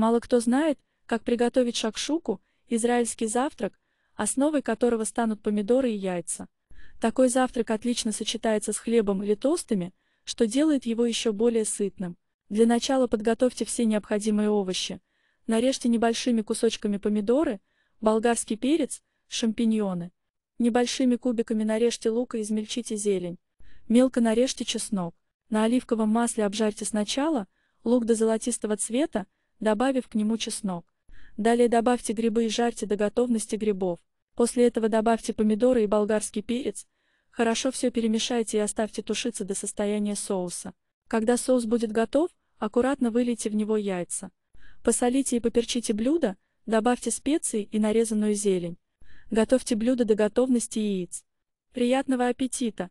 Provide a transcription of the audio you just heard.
Мало кто знает, как приготовить шакшуку, израильский завтрак, основой которого станут помидоры и яйца. Такой завтрак отлично сочетается с хлебом или тостами, что делает его еще более сытным. Для начала подготовьте все необходимые овощи. Нарежьте небольшими кусочками помидоры, болгарский перец, шампиньоны. Небольшими кубиками нарежьте лук и измельчите зелень. Мелко нарежьте чеснок. На оливковом масле обжарьте сначала лук до золотистого цвета, добавив к нему чеснок. Далее добавьте грибы и жарьте до готовности грибов. После этого добавьте помидоры и болгарский перец. Хорошо все перемешайте и оставьте тушиться до состояния соуса. Когда соус будет готов, аккуратно вылейте в него яйца. Посолите и поперчите блюдо, добавьте специи и нарезанную зелень. Готовьте блюдо до готовности яиц. Приятного аппетита!